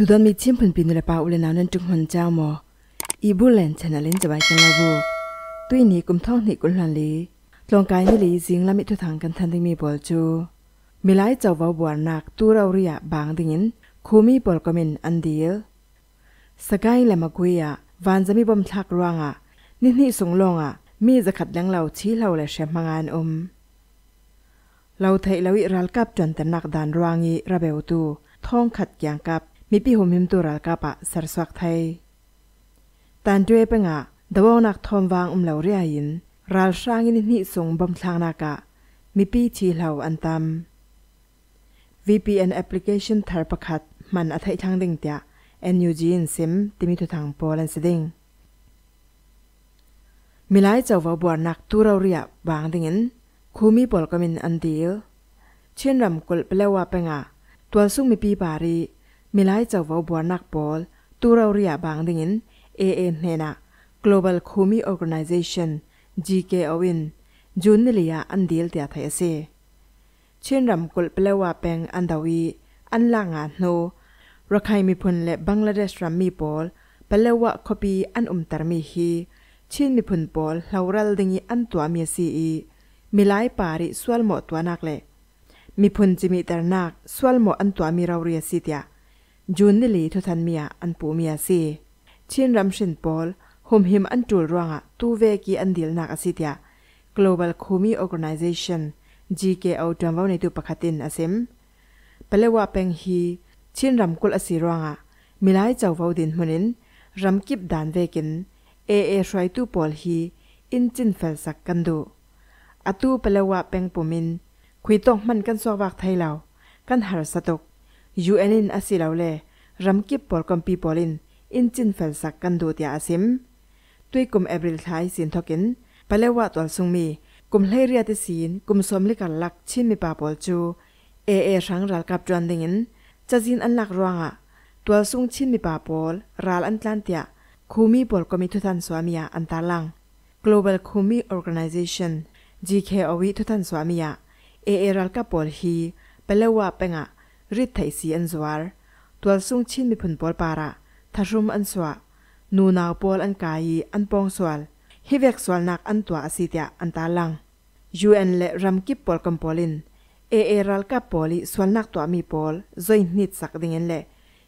ตุดันมีชิมพันปีนลปาอุเลนานันจุงหันเจ้ามออีบลเลนชนะเล่นจะไปกันละบูตุยนี้กุมท่องนี่กุลหันลีลองกายนี่ลีจิงละมิทุทางกันทันที่มีบอลจูมีหลายเจ้าวาบวนนักตัวเราเรียบางดิ้งิน คูมีบอลก็มินอันเดียลสกายและมากุยะวันจะมีบอมทักรวงอ่ะนี่นี่สงลงอ่ะมีจะขัดแรงเราชี้เราและเชมมางานอม เราไทยเราอิรัลกับจนแต่นักดานรวงอีระเบลตูท้องขัดอย่างกับมีปีหมิมตัวรัลกาปะสารสวักไทยตันด้วยเป็นอะดาวนักทอมวางอุมเหลาเรียินรัลสร้างอินนิส่งบำทางนากะมีปีชีเหลาอันตาม VPN application ทารประคัดมันอัธยทางดิ่งเตีย NUG นซิมติมีทุทางโปแลด์สดิ่งมีหลายเจ้าว่าบวนักตัวเราเรียบางดิ่งิน คูมีบอลกมินอันเดียวเช่นรำกลเปลว่าเป็นอะตัวสุ่งมีปีบารีมิไลเจ้าว่าบัวนักบอลตัวเราเรียบางดิ่ง AN เนนะ Global Kumi Organization GK Owen จุนิลีาอันเดียลเตียไทยเซเช่นรำกลเปลว่าแปงอันดาวีอันล่างอาโนรักให้มีพลและบังลาเดชรัมมีบอลเปลว่าคบีอันอุมตรมีฮีเช่นมีพลบอลเลารัลดิงีอันตัวมียซีอีมิไยปาริสวลหมอตัวนักเลมีพลจิมิตรนักสวลหมออันตัวมีเราเรียสิเตียจูนนี่ลีทุทันเมียอันปูเมียซีชินรัมชินปอลหุมหิมอันจูลรวงอ่ะตูเวกีอันดิลนักอสิทยา global ค u ม i organization GKO จำว่าในตัวปกตินอาิมเปเลว่าเป็นฮีชินรัมกุลอสิรวงอ่ะมิลายเจ้าวาดินมุนินรัมกิบดานเวกินเอเอชวยตูปอลฮีอินจินเฟลสักกันดูอตูเปเลว่าเป็นปุมินคุยตงมันกันสวากไทยเรากันหารสตกยูเอลินอาศัยเราเลยรำกิบปอลกัมปีปอลิน อินจินแฟลสักกันดูเตียอาซิมตุยกุมเอบริลไทยสินทอกินไปเลวะตัวซุงมีกุมเลเรียติสินกุมสมลิกัลักชินมิปาปอลจูเอเอรังรัลกับจวนดิงินจะจินอันลักรวงอะตัวซุงชินมิปาปอลรัลอันตันเตียคูมีปอลกอมิทุทันสวามียอันตาลัง global คูมีออร์แกเนเซชั่น GKOV ทุตันสวามียเอเอรัลกับปอลฮีไปเลวะเป็นอ่ะ rít thấy si an zuar tual sung chin mi phun por para tharum an swa nu na pol an kai an pong swal hi vek swal nak an tua tia an ta lang un le ram kip pol kam polin e e ral ka poli swal nak tua mi pol zoi nit sak ding en le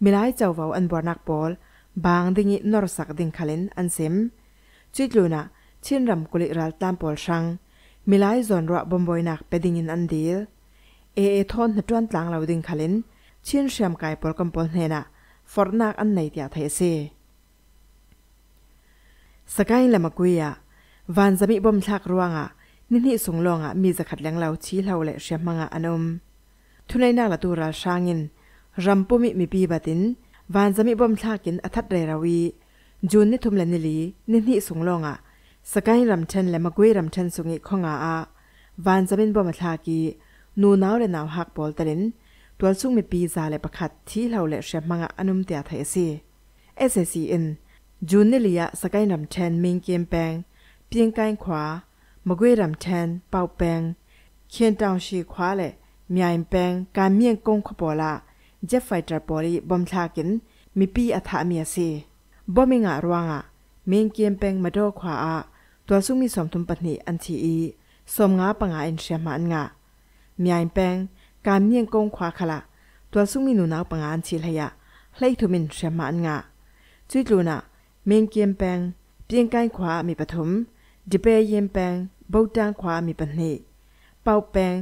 milai chau vau an bor nak pol bang ding i nor sak ding khalin an sem chit luna chin ram kuli ral tam pol sang milai zon ra bomboi nak peding in an dil เออทอนนัดจวนตลางเราดึงขลินเชียนเชียมกายปอกำปนเฮนะฟอร์นักอันไหนเดียเทเซสกายละมากุยอะวันจะมีบ่มชักร่วงอ่ะนี่นี่สงลงอ่ะมีจะขัดแรงเราชี้เราและเชียมมังอ่ะอันมทุนในนักละตัวราชางินรัมปุมิมีปีบัตินวันจะมีบ่มชักกินอัทัดรราวีจูนนี่ทุมแลนิลีนี่นี่สงลงอ่ะสกายรำเชนและมากุยรำเชนสุงิข้องอาอะวันจะมีบ่มชักกีนูนาวเรนาวฮักบอลตรินตัวซุงมีปีซาเลประคัดที่เราเลเชมังอนุมเตียไทยซีเอสซีอินจูนิเลียสกายนำเทนมิงเกียมแปงเพียงกายขวามะกวยรำเทนเป่าแปงเคียนตองชีขวาเลမြိုင်ပန်းကမြင့်ကုန်းခပေါ်လာဂျက်ဖိုက်တာပေါ်ရီဘုံထကင်မီပီအထအမီစီဘောမင်ငါရွာငါမင်းကင်ပန်းမတော့ခွာအတော်စုမီစုံတုံပနိအန်တီအီစုံငါပငါအင်ရှမန်ငါမြိုင်ပန်းကာမြင့်ကုန်းခွာခလာတွဆုမီနုနောက်ပငန်ချီလျာလှိတ်ထုမင်ရှမန်ငါကျွိကလုနာမင်းကင်ပန်းပြင်းကိုင်းခွာမိပထုမဒီပေရင်ပန်းဗုဒ္ဓံခွာမိပနှိပေါပန်း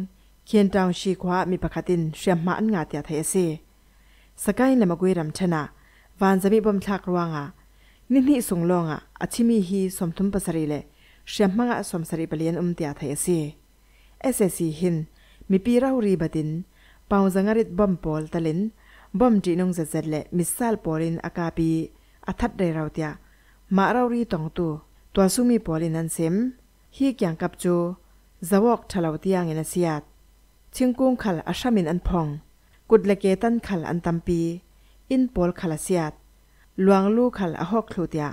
ခင်းတောင်ရှိခွာမိပခတင်ရှမန်ငါတျာထဲစီစကိုင်းလမကွေးရမ်ချနာဝန်ဇမိဘုံထကရဝငါနိနိစုံလောငါအချိမီဟီစမ်ထုံပစရီလေရှမငါစမ်စရီပလျန်အုံတျာထဲစီ SSC hin มีปีเรารีบัดินปาวสังริดบอมปอลตะลินบอมจีนงจัดจัดเละมิสซาลปอลินอากาปีอัทัดได้เราเตียมาเรารีตองตัวตัวซุมีปอลินันเซมฮีกยังกับโจจะวอกทะเลาเตียงเงินเสียดชิงกุ้งขัลอาชามินอันพองกุดลเกตันขัลอันตัมปีอินปอลขัลเสียดลวงลูกขัลอหกคลูเตีย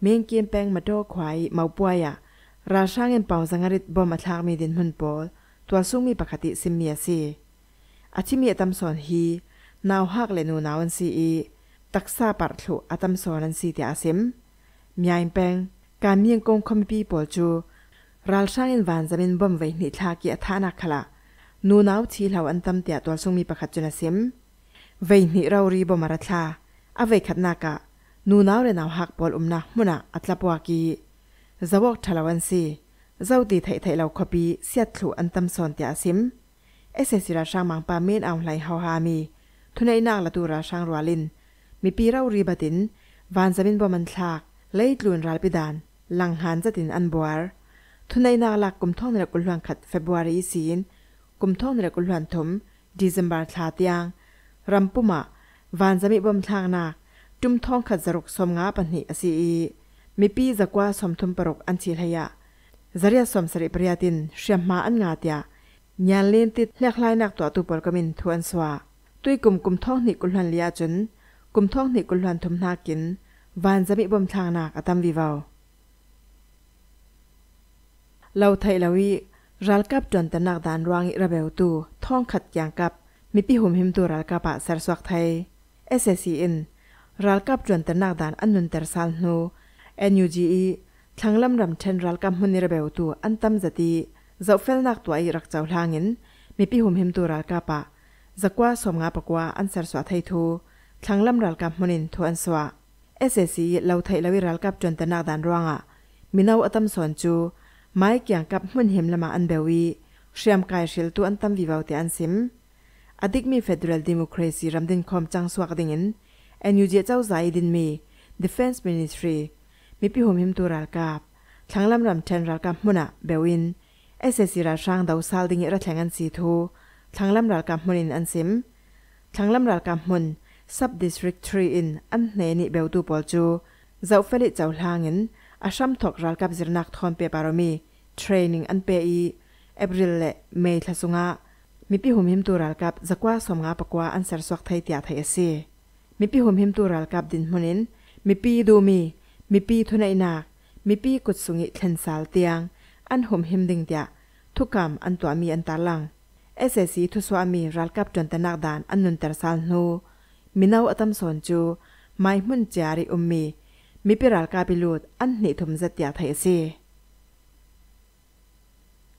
เมงเกียงแปงมาโตควายมาป่วยอะราชาเงินเป่าสังริดบอมอัทากมีดินหุนปอลตัวซุ่มมีปกติสิมเมียสิอาทิมีตำสอนฮีนาวฮักเลนูนาวันซีตักซาปัดถุอาตำสอนนันซีเตียสิมมียอิมเปงการเมียงกงคอมปีปอจูรัลชางอินวานจะมปนบ่มไว้นิทากีอัฐานักขละนูนาวทีเหล่าอันตำเตียตัวซุ่มมีปกติจุนสิมไว้นิเรารีบอมารัชาอาไว้ขัดนากะนูนาวเรนาวฮักบอลอุมนะมุนะอัตลาปวากีจะบอกทลวันซีเจ้าตีไถไถเราคบีเสียถูอันตำสอนตยาซิมเอเซซิราชังมังปามมนเอาไหลฮาฮามีทุนไอนาละตูราชังรัวลินมีปีเรารีบดินวานจะเินบอมันฉากเล่ลุนราลปิดานหลังหันจะตินอันบัวทุนไอนาลักกุมท่องในกุลวงขัดเฟบรัวรีสีนกุมท่องในกุลวงถมดีซมบาร์ชาติยังรัมปุมาวานจะมีบอมทางนักจุมท่องขัดจรกสมงาปนิอสีมีปีจะกว่าสมทุนปรกอันเชีลหยาจริยสมสริปริยตินเชียมมาอันงาตยาญาลินติดเลียคลายนักตัวตุปอลกมินทวนสวาตุยกลุ่มกลุ่มท้องหนีกุลหันลียจุนกลุ่มท้องหนีกุลหันทุมนากิน วานจะมีบ่มทางหนักอตัมวิวาเราไทยลาวีรัลกับจนตนักดานรวงอิระเบลตูท้องขัดยางกับมีพิหุมหิมตัวรัลกับะสารสวักไทยเอสเอซีอินรัลกับจนตนักดานอันนุนเตอร์สัลโนเอ็นยูจีอีชังลำรำเชนรัลกำมุนิระเบวตัวอันตำจตีเจ้าเฟลนักตัวอีรักเจ้าลางินมีพิหุมหิมตัวรัลกาปะจักว่าสมงาปกว่าอันสารสวาไทยทูชังลำรัลกำมุนินทวนสวาเอสเอซีเราไทยลาวิรัลกับจนตนาดานร่วงอ่ะมีนาวอัตมสอนจูไม่เกี่ยงกับมุนหิมละมาอันเบวีเชียมกายเชลตัวอันตำวิวาวเตอันซิมอดิกมีเฟดรัลดิโมครซีรำดินคอมจังสวกดิ่งินเอ็นยูเจเจ้าใจดินมี Defense Ministry มิพิหมิมตัวรักับทั้งลำรำเชนรักับมุนะเบวินเอสเซซีราช่างดาวซาลดิงิระแทงอันสีทูทั้งลำรักับมุนินอันซิมทั้งลำรักับมุนซับดิสริกทรีอินอันเนนิเบลตูปอลจูเจ้าเฟลิเจ้าลางินอาชัมทอกรักับจิรนักทอนเปปารมีเทรนนิ่งอันเปยีเอบริลเลเมย์ทัสุงะมิพิหมิมตัวรักับจักว่าสมงาปกว่าอันเสรสวกไทยตียไทยเอซีมิพิหมิมตัวรักับดินมุนินมีพีดูมีมีปีทุนไอนัก มีปีกุดสุงิเทนสาลเตียง อันหมหิมดิงเดียทุกกรรมอันตัวมีอันตาลังเอเสสีทุสวามีรัลกับจนตนักดานอันนุนตรสาลนูมีนาวอตัมสอนจูไม่มุ่นจาริอุมมี มีปิรัลกาปิลูดอันนิทุมเจตยาไทยซี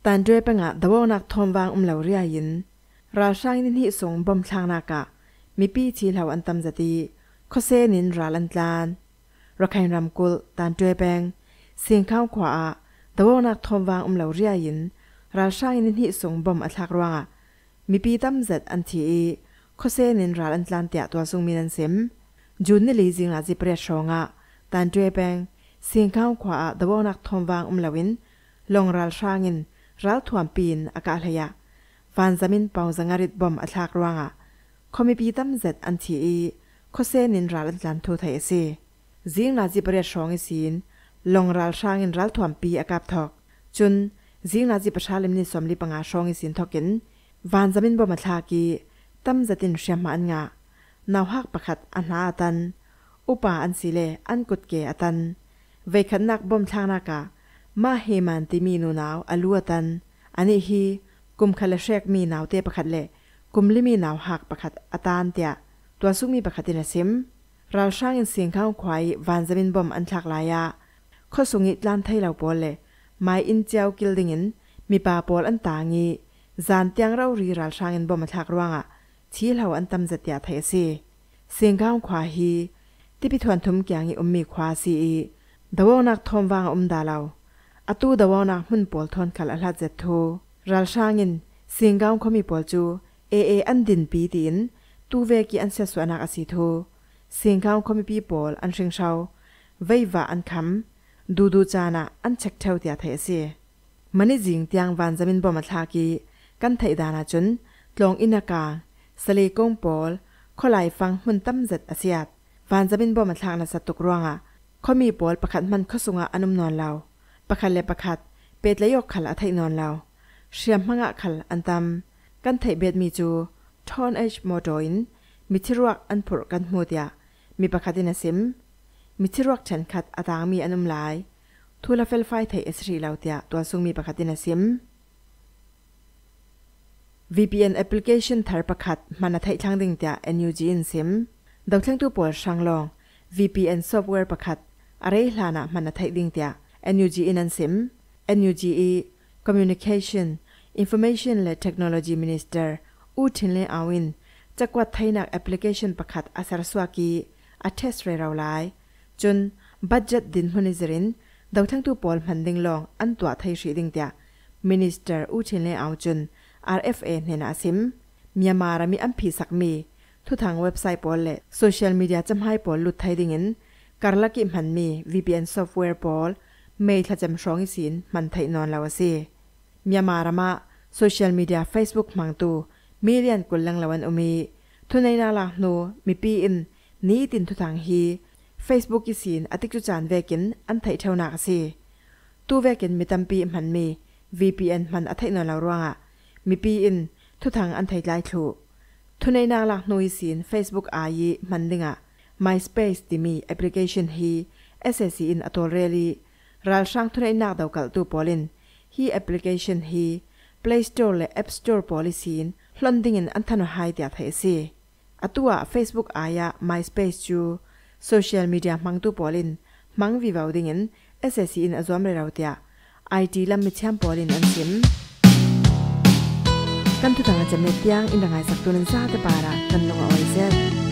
ตันด้วยปังะดาวนักทอมวางอุมเหลาเรียยินราช่างนินหิสงบอม่างนากะ มีปีชีเหลาอันตมจตีข้อเซนินราลันจานရခိုင်ရမ်ကုလ်တန်တွဲဘန်စင်ခေါခွာဒဝနတ်ထုံဝမ်အုံလောရိယင်ရာဆိုင်နိနိဆုံဘမ်အလှကရဝါမိပီတမ်ဇက်အန်တီခိုဆေနင်ရာလန်တလန်တျာတွာဆုံမီနန်စင်ဂျွန်နီလီဇင်အဇိပရက်ရှောငါတန်တွဲဘန်စင်ခေါခွာဒဝနတ်ထုံဝမ်အုံလဝင်လောင်ရာဆိုင်င်ရာထွမ်ပီင်အကာလယာဖန်ဇမင်ပေါင်ဇငရစ်ဘမ်အလှကရဝါခမီပီတမ်ဇက်အန်တီခိုဆေနင်ရာလန်တလန်ထိုထိုင်စေซิงนาจิปเระชองอสินลงรัลช่างอินรัลถวมปีอากับทอกจุนซิงนาจิประชาลิมนิสมลิปังาชองอสินทอกินวานจามินบอมาทากีตั้มจะตินเชียมาอันงะนาวฮักประคัดอันหาอตัน อุปาอันสิเลอันกุดเกอตันเวขันนักบอมทางนากะ มาเฮมันติมีนูนาวอลัวตันอันนี้ฮีกุมคาลเชกมีนาวเตประคัดเลกุมลิมีนาวหักประคัดอตานเตียตัวซุกมีประคัดตินเซมเราช่างอินเสียงข้าวควายวันจะเป็นบอมอันทักลายะข้อสุงิตลานไทยเราปอลเลยไม่อินเจ้ากิลดิงินมีปาปอลอันต่างีจานเตียงเรารีเราช่างอินบอมอันทักร่วงอ่ะชี้เราอันตำจัดยาไทยสิเสียงข้าวควายฮีที่พิทวนทุมแกงอีอมมีควาสีดาวนักทอมวางอมดาเราอตูดาวนักหุ่นปอลทอนขัลอลาเจตโทเราช่างอินเสียงข้าวขมีปอลจูเอเออันดินปีดินตูเวกีอันเสสวนักอสิโทสิงเขาคอมมิปีบอลอันเชิงเชาไว้ว่าอันคำดูดูจานะอันเช็คเท่าเดียเทเสียมันนี่จิงเตียงวันจะมินบอมทากีกันไทยดานาจุนตลองอินากาสเลกงปอลขอลายฟังมันตั้มจัดอาเซียดวันจะมินบอมทากนัสตุกรวงอ่ะขอมีปอลประคัดมันข้สุงะอนุมนอนเราประคัดเลประคัดเป็ดและยกขัลอไทยนอนเราเชื่อมมังะขัลอันตำกันไทยเบ็ดมีจูทอนเอชมอดอินมิทิรวกอันผลกันหัเดียมีประคตินาซิมมีที่รักฉันขัดอาตางมีอนุมลายทุลาเฟลไฟไทยเอสรีลาวเตียตัวซุงมีประคตินาซิม VPN application ทาร์ประคัดมันไทยทางดึงเตีย NUG i ินซิดาวทั้งตัวปวดช่างลอง VPN software ประคัดอะไรหลานะมันไทยดึงเตีย NUG i ินันซิม NUG E Communication Information และ Technology Minister อูทินเลอาวินจะกวาดไทยนักแอปพลิเคชันประคัดอาสารสวากีอัตเทสเรเราไลจนบัจจดินฮุนิซรินดาทั้งตัวปอลมันดิงลองอันตัวไทยสีดิงเตียมินิสเตอร์อูเชนเลอาจุน RFA เนนอาซิมมียมารามีอันพีสักมีทุกทางเว็บไซต์ปอลเลโซเชียลมีเดียจำให้ปอลลุดไทยดิงินการลักกิมหันมี VPN ซอฟต์แวร์ปอลเมย์ทะจำสองอีสินมันไทยนอนลาวซีมียมารามาโซเชียลมีเดีย Facebook มังตูมีเลียนกุลังลาวันอุมีทุนในนาลาโนมีปีอินนี่ตินทุทางฮี Facebook กิสินอติจุจานเวกินอันไทยเทวนาสิตูวเวกินมีตัมปีมันมี VPN มันอัไทนอลารังอ่ะมีปีอินทุทางอันไทยไลทูทุนในนาลักนุยสิน Facebook อายีมันดิงอ่ะ MySpace ที่มีแอปพลิเคชันฮี SSC อินอัตโตเรลีรัลช่างทุนในนาดาวกัลตูปอลินฮีแอปพลิเคชันฮี Play Store และ App Store ปอลิสินลอนดิงอินอันทันหายเดียไทสี atua facebook aya myspace chu social media mangtu polin mang vi vau dingin ssc in azom re rautia it lam mi cham polin an sim kan tu tanga jamet piang in rangai sak tulen sa te para kan lo oi zel